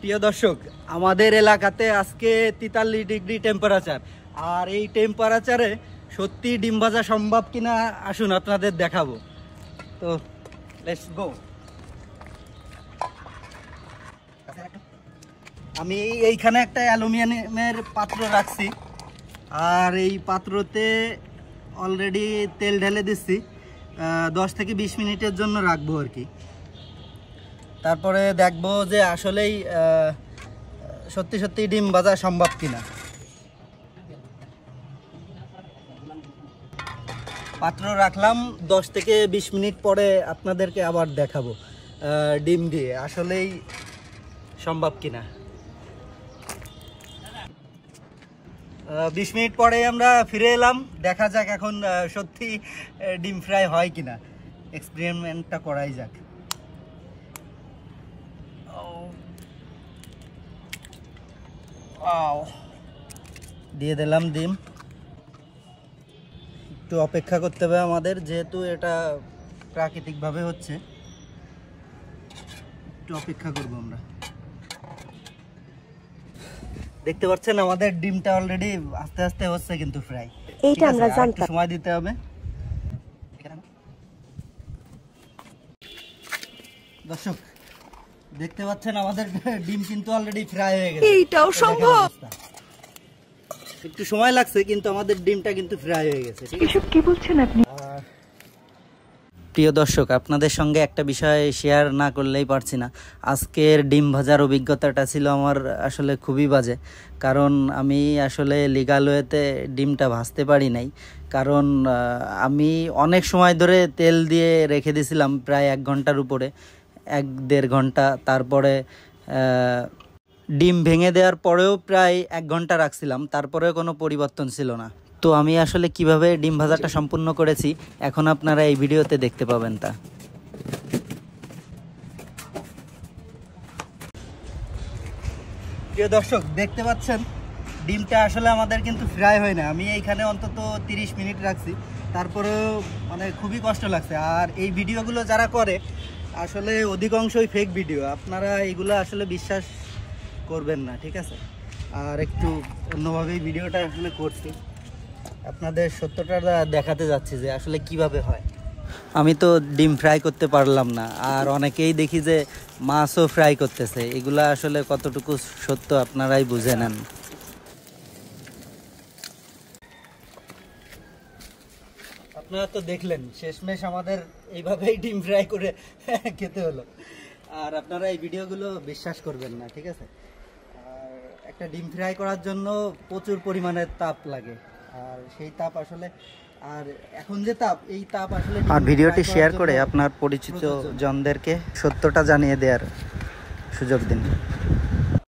প্রিয় দর্শক আমাদের এলাকাতে আজকে তেতাল্লিশ ডিগ্রি টেম্পারেচার আর এই টেম্পারেচারে সত্যি ডিম ভাজা সম্ভব কিনা আসুন আপনাদের দেখাবো তো লেটস গো আমি এইখানে একটা অ্যালুমিনিয়ামের পাত্র রাখছি আর এই পাত্রতে অলরেডি তেল ঢেলে দিচ্ছি দশ থেকে বিশ মিনিটের জন্য রাখবো আর কি তারপরে দেখব যে আসলেই সত্যি সত্যি ডিম বাজা সম্ভব কিনা পাত্র রাখলাম দশ থেকে 20 মিনিট পরে আপনাদেরকে আবার দেখাবো ডিম দিয়ে আসলেই সম্ভব কিনা বিশ মিনিট পরে আমরা ফিরে এলাম দেখা যাক এখন সত্যি ডিম ফ্রাই হয় কিনা এক্সপেরিমেন্টটা করাই যাক দিয়ে দিলাম ডিম একটু অপেক্ষা করতে হবে আমাদের যেহেতু এটা প্রাকৃতিকভাবে হচ্ছে একটু অপেক্ষা করব আমরা দেখতে পাচ্ছেন আমাদের ডিমটা অলরেডি আস্তে আস্তে হচ্ছে কিন্তু ফ্রাই এইটা আমরা জানতে সময় দিতে হবে দর্শক দেখতে পাচ্ছেন আমাদের ডিম কিন্তু অলরেডি ফ্রাই হয়ে গেছে এইটাও সম্ভব একটু সময় লাগছে কিন্তু আমাদের ডিমটা কিন্তু ফ্রাই হয়ে গেছে এসব কি বলছেন আপনি প্রিয় দর্শক আপনাদের সঙ্গে একটা বিষয় শেয়ার না করলেই পারছি না আজকের ডিম ভাজার অভিজ্ঞতাটা ছিল আমার আসলে খুবই বাজে কারণ আমি আসলে লিগাল ওয়েতে ডিমটা ভাজতে পারি নাই কারণ আমি অনেক সময় ধরে তেল দিয়ে রেখে দিছিলাম প্রায় এক ঘন্টার উপরে এক দেড় ঘন্টা তারপরে ডিম ভেঙে দেওয়ার পরেও প্রায় এক ঘন্টা রাখছিলাম তারপরেও কোনো পরিবর্তন ছিল না তো আমি আসলে কিভাবে ডিম ভাজাটা সম্পূর্ণ করেছি এখন আপনারা এই ভিডিওতে দেখতে পাবেন তা প্রিয় দর্শক দেখতে পাচ্ছেন ডিমটা আসলে আমাদের কিন্তু ফ্রাই হয় না আমি এইখানে অন্তত 30 মিনিট রাখছি তারপরেও মানে খুবই কষ্ট লাগছে আর এই ভিডিওগুলো যারা করে আসলে অধিকাংশই ফেক ভিডিও আপনারা এগুলো আসলে বিশ্বাস করবেন না ঠিক আছে আর একটু অন্যভাবেই ভিডিওটা আসলে করছি আপনাদের সত্যটা দেখাতে যাচ্ছি যে আসলে কিভাবে হয় আমি তো ডিম ফ্রাই করতে পারলাম না আর অনেকেই দেখি যে মাছও ফ্রাই করতেছে এগুলা আসলে কতটুকু সত্য আপনারাই বুঝে নেন আপনারা তো দেখলেন শেষমেশ আমাদের এইভাবেই ডিম ফ্রাই করে খেতে হলো আর আপনারা এই ভিডিওগুলো বিশ্বাস করবেন না ঠিক আছে আর একটা ডিম ফ্রাই করার জন্য প্রচুর পরিমাণে তাপ লাগে আর সেই তাপ আসলে আর এখন যে তাপ এই তাপ আসলে আর ভিডিওটি শেয়ার করে আপনার পরিচিত জনদেরকে সত্যটা জানিয়ে দেওয়ার সুযোগ দিন